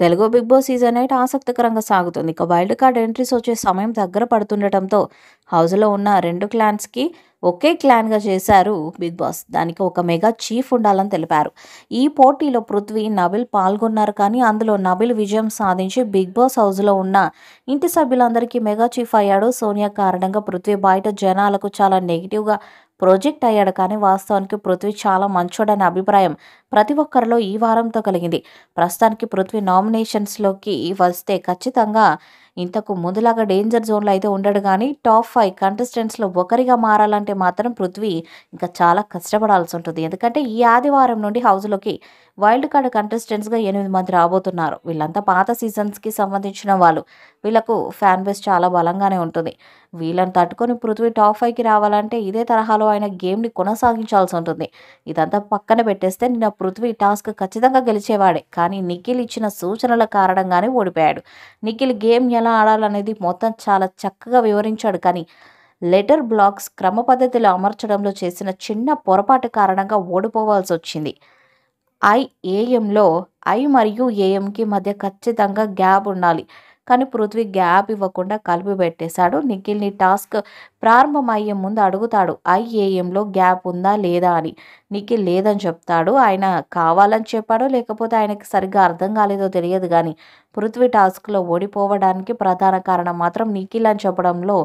Telugu big boss season eight ఆసక్తికరంగా సాగుతుంది ఇక వైల్డ్ కార్డ్ ఎంట్రీస్ వచ్చే సమయం దగ్గర పడుతుండటంతో హౌస్లో ఉన్న రెండు క్లాన్స్కి ఒకే క్లాన్గా చేశారు బిగ్ బాస్ దానికి ఒక మెగా చీఫ్ ఉండాలని తెలిపారు ఈ పోటీలో పృథ్వీ నబిల్ పాల్గొన్నారు కానీ అందులో నబిల్ విజయం సాధించి బిగ్ బాస్ హౌస్లో ఉన్న ఇంటి సభ్యులందరికీ మెగా చీఫ్ అయ్యాడు సోనియా కారణంగా పృథ్వీ బయట జనాలకు చాలా నెగిటివ్గా ప్రొజెక్ట్ అయ్యాడు కానీ వాస్తవానికి పృథ్వీ చాలా మంచోడని అభిప్రాయం ప్రతి ఒక్కరిలో ఈ వారంతో కలిగింది ప్రస్తుతానికి పృథ్వీ నామినేషన్స్లోకి వస్తే ఖచ్చితంగా ఇంతకు ముందులాగా డేంజర్ జోన్లో అయితే ఉండడు కానీ టాప్ ఫైవ్ కంటెస్టెంట్స్లో ఒకరిగా మారాలంటే మాత్రం పృథ్వీ ఇంకా చాలా కష్టపడాల్సి ఉంటుంది ఎందుకంటే ఈ ఆదివారం నుండి హౌస్లోకి వైల్డ్ కార్డ్ కంటెస్టెంట్స్గా ఎనిమిది మంది రాబోతున్నారు వీళ్ళంతా పాత సీజన్స్కి సంబంధించిన వాళ్ళు వీళ్ళకు ఫ్యాన్ బేస్ చాలా బలంగానే ఉంటుంది వీళ్ళని తట్టుకొని పృథ్వీ టాప్ ఫైవ్కి రావాలంటే ఇదే తరహాలో ఆయన గేమ్ని కొనసాగించాల్సి ఉంటుంది ఇదంతా పక్కన పెట్టేస్తే నిన్న పృథ్వీ టాస్క్ ఖచ్చితంగా గెలిచేవాడే కానీ నిఖిల్ ఇచ్చిన సూచనల కారణంగానే ఓడిపోయాడు నిఖిల్ గేమ్ ఎలా ఆడాలనేది మొత్తం చాలా చక్కగా వివరించాడు కానీ లెటర్ బ్లాక్స్ క్రమ పద్ధతిలో అమర్చడంలో చేసిన చిన్న పొరపాటు కారణంగా ఓడిపోవాల్సి వచ్చింది ఐఏఎంలో ఐ మరియు ఏఎంకి మధ్య ఖచ్చితంగా గ్యాప్ ఉండాలి కానీ పృథ్వీ గ్యాప్ ఇవ్వకుండా కలిపి పెట్టేశాడు నిఖిల్ని టాస్క్ ప్రారంభమయ్యే ముందు అడుగుతాడు ఐఏఎంలో గ్యాప్ ఉందా లేదా అని నీకే లేదని చెప్తాడు ఆయన కావాలని చెప్పాడో లేకపోతే ఆయనకి సరిగ్గా అర్థం కాలేదో తెలియదు కానీ పృథ్వీ టాస్క్లో ఓడిపోవడానికి ప్రధాన కారణం మాత్రం నిఖిల్ అని చెప్పడంలో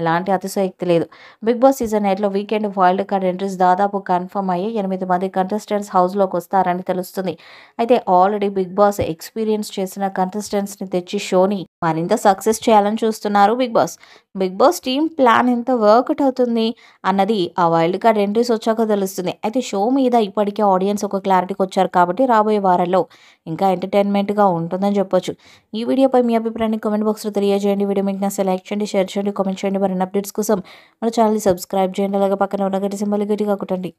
ఎలాంటి అతిశయక్తి లేదు బిగ్ బాస్ సీజన్ ఎయిట్లో వీకెండ్ వైల్డ్ కార్డ్ ఎంట్రీస్ దాదాపు కన్ఫర్మ్ అయ్యి ఎనిమిది మంది కంటెస్టెంట్స్ హౌస్లోకి వస్తారని తెలుస్తుంది అయితే ఆల్రెడీ బిగ్ బాస్ ఎక్స్పీరియన్స్ చేసిన కంటెస్టెంట్స్ని తెచ్చి షోని మరింత సక్సెస్ చేయాలని చూస్తున్నారు big boss big boss team plan ఎంత వర్కౌట్ అవుతుంది అన్నది ఆ వైల్డ్ కార్డ్ ఎంట్రీస్ వచ్చాక తెలుస్తుంది అయితే షో మీద ఇప్పటికే ఆడియన్స్ ఒక క్లారిటీకి వచ్చారు కాబట్టి రాబోయే వారాల్లో ఇంకా ఎంటర్టైన్మెంట్గా ఉంటుందని చెప్పొచ్చు ఈ వీడియోపై మీ అభిప్రాయాన్ని కమెంట్ బాక్స్లో తెలియజేయండి వీడియో మీకు నచ్చే లైక్ చేయండి షేర్ చేయండి కామెంట్ చేయండి మరిన్ని అప్డేట్స్ కోసం మన ఛానల్ని సబ్స్క్రైబ్ చేయండి అలాగే పక్కన ఉన్న గట్టి సింబల్ గట్టిగా కొట్టండి